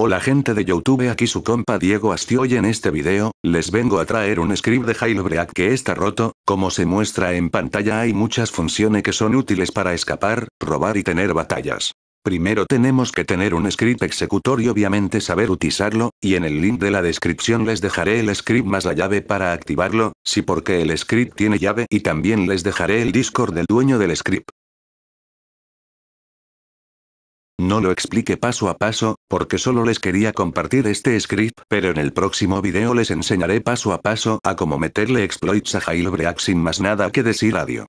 Hola gente de Youtube aquí su compa Diego Astio Hoy en este video, les vengo a traer un script de Jailbreak que está roto, como se muestra en pantalla hay muchas funciones que son útiles para escapar, robar y tener batallas. Primero tenemos que tener un script ejecutor y obviamente saber utilizarlo, y en el link de la descripción les dejaré el script más la llave para activarlo, si porque el script tiene llave y también les dejaré el Discord del dueño del script. No lo expliqué paso a paso, porque solo les quería compartir este script, pero en el próximo video les enseñaré paso a paso a cómo meterle exploits a jailbreak sin más nada que decir adiós.